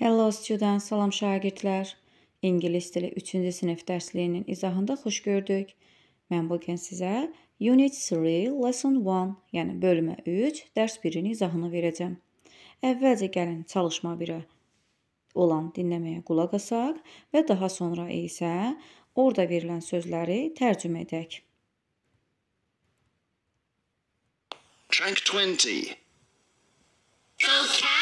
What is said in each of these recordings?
Hello students, salam şagirdlər. İngilis dili 3-cü sinif dərsliyinin izahında xoş gördük. Mən bu gün sizə Unit 3, Lesson 1, yəni bölmə 3, dərs 1-in izahını verəcəm. Əvvəlcə gəlin çalışma 1-ə olan dinləməyə qulaq asaq və daha sonra isə orada verilən sözləri tərcümə edək. Track 20 Okay.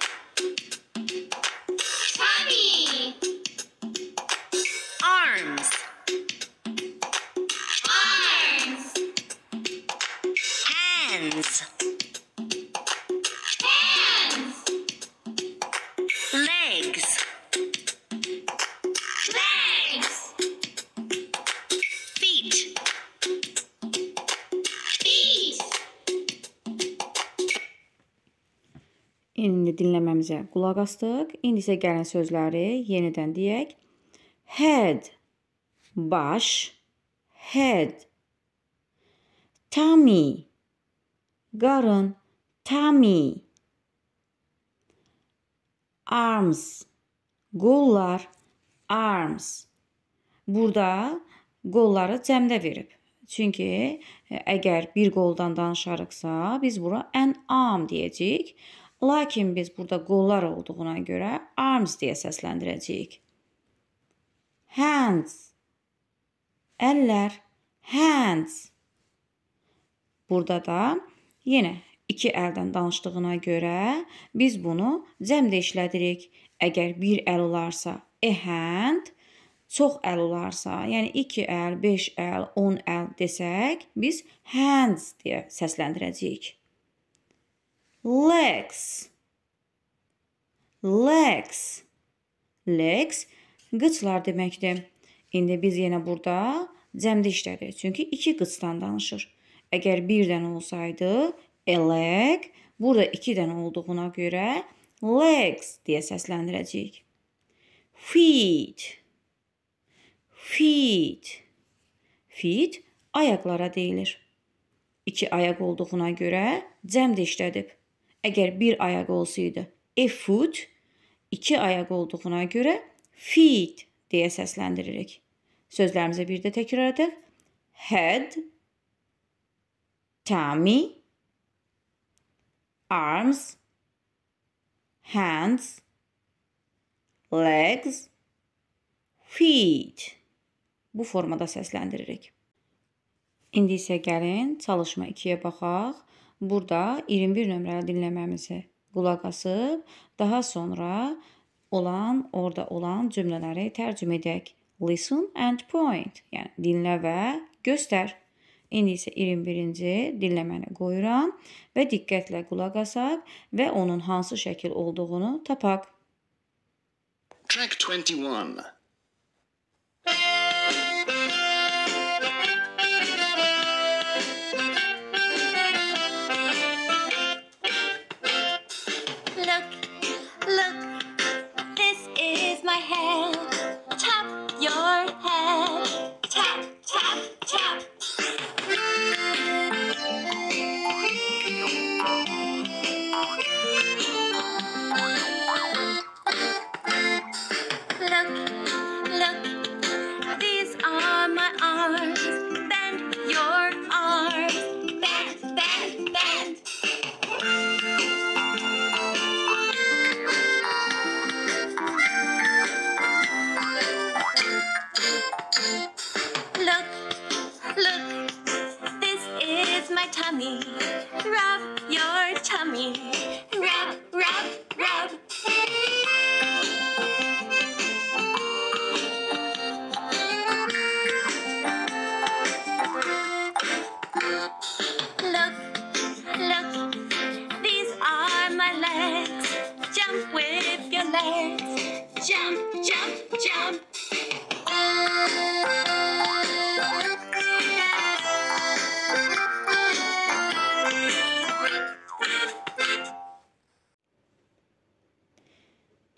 indi dinləməmizə qulaq astıq. İndi isə gələn sözləri yenidən deyək. Head baş, head. Tummy qarın, tummy. Arms qollar, arms. Burada qolları cəmdə verib. Çünki e, əgər bir qoldan danışarıqsa, biz bura an arm deyəcəyik. Lakin biz burada qollar olduğuna görə arms deyə səsləndirəcəyik. Hands. Əllər. Hands. Burada da yenə iki əldən danışdığına görə biz bunu cəmdə işlədirik. Əgər bir əl olarsa a e, hand, çox əl olarsa, yəni 2 əl, 5 əl, 10 əl desək, biz hands deyə səsləndirəcəyik legs legs legs qıçlar deməkdir. İndi biz yenə burada cəmdə işlədirik. Çünki iki qıçdan danışır. Əgər bir dənə olsaydı a e, leg, burada iki dənə olduğuna görə legs deyə səsləndirəcəyik. Feet. Feet. Feet ayaqlara deyilir. İki ayaq olduğuna görə cəmdə işlədib əgər bir ayaq olsaydı, a foot iki ayaq olduğuna görə feet deyə səsləndiririk. Sözlərimizə bir də təkrar edək. Head, tummy, arms, hands, legs, feet. Bu formada səsləndiririk. İndi isə gəlin çalışma 2-yə baxaq burada 21 nömrəli dinləməmizi qulaq asıb daha sonra olan, orada olan cümlələri tərcümə edək. Listen and point. Yəni dinlə və göstər. İndi isə 21-ci dinləməni qoyuram və diqqətlə qulaq asaq və onun hansı şəkil olduğunu tapaq. Track 21 hair, tap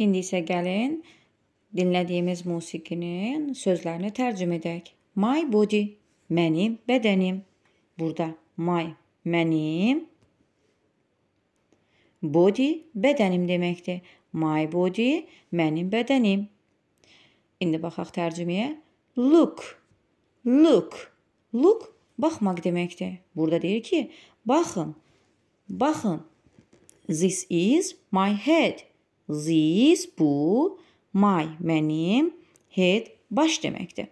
İndi isə gəlin dinlədiyimiz musiqinin sözlərini tərcümə edək. My body mənim bədənim. Burada my mənim body bədənim deməkdir. My body mənim bədənim. İndi baxaq tərcüməyə. Look. Look. Look baxmaq deməkdir. Burada deyir ki, baxın. Baxın. This is my head. This, bu, my, mənim, head, baş deməkdir.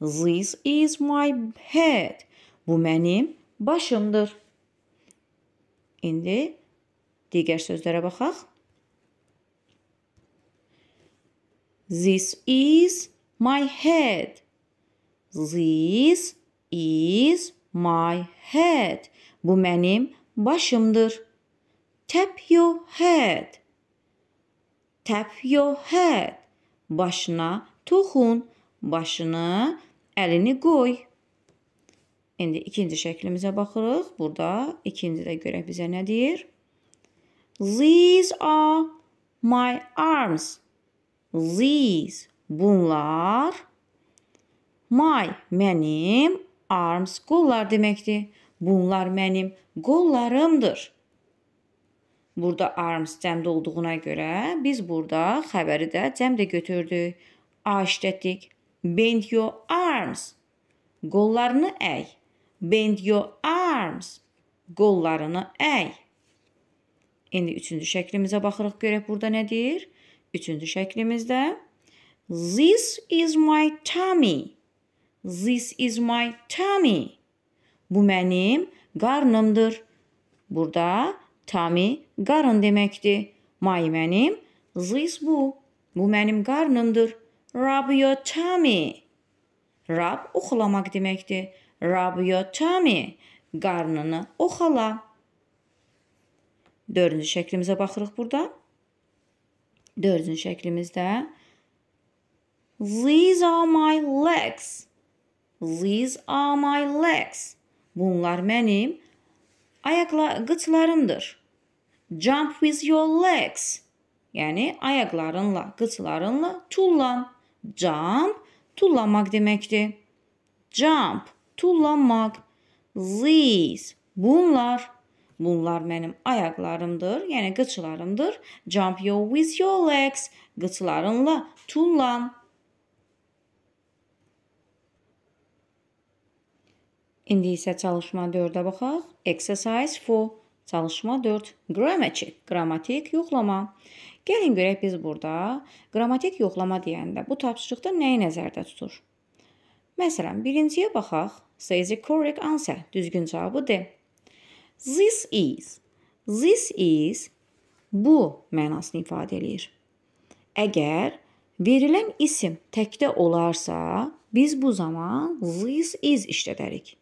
This is my head. Bu mənim başımdır. İndi digər sözlərə baxaq. This is my head. This is my head. Bu mənim başımdır. Tap your head tap your head. Başına toxun, başını, əlini qoy. İndi ikinci şəklimizə baxırıq. Burada ikinci də görək bizə nə deyir? These are my arms. These bunlar my mənim arms qollar deməkdir. Bunlar mənim qollarımdır. Burada arms cəmdə olduğuna görə biz burada xəbəri də cəmdə götürdük. A işlətdik. Bend your arms. Qollarını əy. Bend your arms. Qollarını əy. İndi üçüncü şəklimizə baxırıq görək burada nə deyir? Üçüncü şəklimizdə This is my tummy. This is my tummy. Bu mənim qarnımdır. Burada Tami qarın deməkdir. My mənim, this bu. Bu mənim qarnımdır. Rub your tummy. Rub oxlamaq deməkdir. Rub your tummy. Qarnını oxala. Dördüncü şəklimizə baxırıq burada. Dördüncü şəklimizdə These are my legs. These are my legs. Bunlar mənim ayakla gıtlarındır. Jump with your legs. Yani ayaklarınla, gıtlarınla tullan. Jump, tullanmak demekti. Jump, tullanmak. These, bunlar. Bunlar benim ayaklarımdır, yani gıçlarımdır. Jump you with your legs. Gıçlarınla tullan. İndi isə çalışma 4-ə baxaq. Exercise 4. Çalışma 4. Grammatik. Qrammatik yoxlama. Gəlin görək biz burada qrammatik yoxlama deyəndə bu tapşırıqda nəyi nəzərdə tutur? Məsələn, birinciyə baxaq. Says the correct answer. Düzgün cavabı de. This is. This is bu mənasını ifadə eləyir. Əgər verilən isim təkdə olarsa, biz bu zaman this is işlədərik.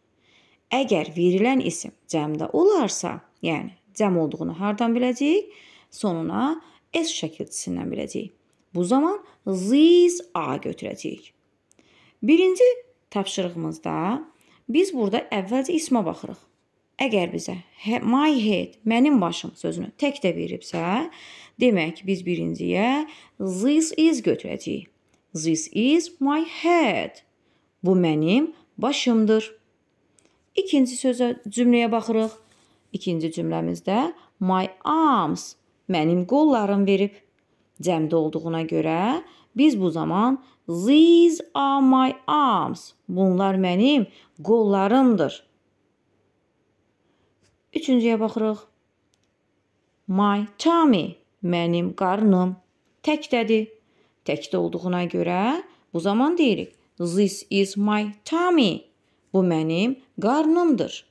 Əgər verilən isim cəmdə olarsa, yəni cəm olduğunu hardan biləcəyik? Sonuna s şəkilçisindən biləcəyik. Bu zaman these a götürəcəyik. Birinci tapşırığımızda biz burada əvvəlcə ismə baxırıq. Əgər bizə my head, mənim başım sözünü tək də veribsə, demək biz birinciyə this is götürəcəyik. This is my head. Bu mənim başımdır. İkinci sözə cümləyə baxırıq. İkinci cümləmizdə my arms mənim qollarım verib cəmdə olduğuna görə biz bu zaman these are my arms. Bunlar mənim qollarımdır. Üçüncüyə baxırıq. My tummy mənim qarnım təkdədir. Təkdə olduğuna görə bu zaman deyirik this is my tummy. Bu mənim qarnımdır.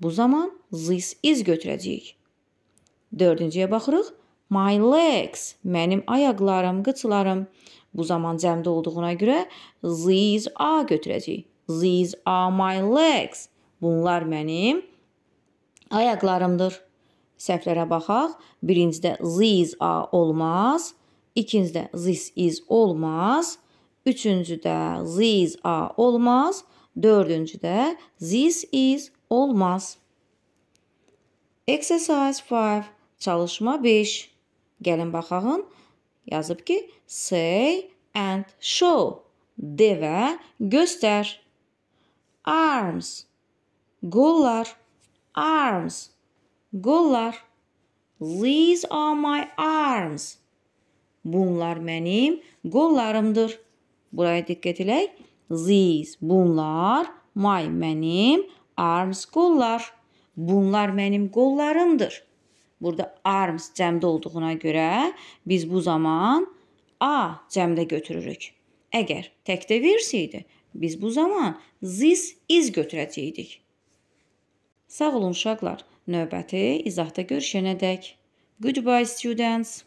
Bu zaman this is götürəcəyik. Dördüncüyə baxırıq. My legs, mənim ayaqlarım, qıçlarım. Bu zaman cəmdə olduğuna görə these are götürəcəyik. These are my legs. Bunlar mənim ayaqlarımdır. Səhvlərə baxaq. Birincidə these are olmaz. İkincidə this is olmaz. Üçüncüdə these are olmaz. Dördüncü də this is olmaz. Exercise 5. Çalışma 5. Gəlin baxağın. Yazıb ki, say and show. De və göstər. Arms. Qollar. Arms. Qollar. These are my arms. Bunlar mənim qollarımdır. Buraya diqqət elək. These bunlar my mənim arms qollar. Bunlar mənim qollarımdır. Burada arms cəmdə olduğuna görə biz bu zaman a cəmdə götürürük. Əgər təkdə versiydi, biz bu zaman this is götürəcəydik. Sağ olun uşaqlar. Növbəti izahda görüşənədək. Goodbye students.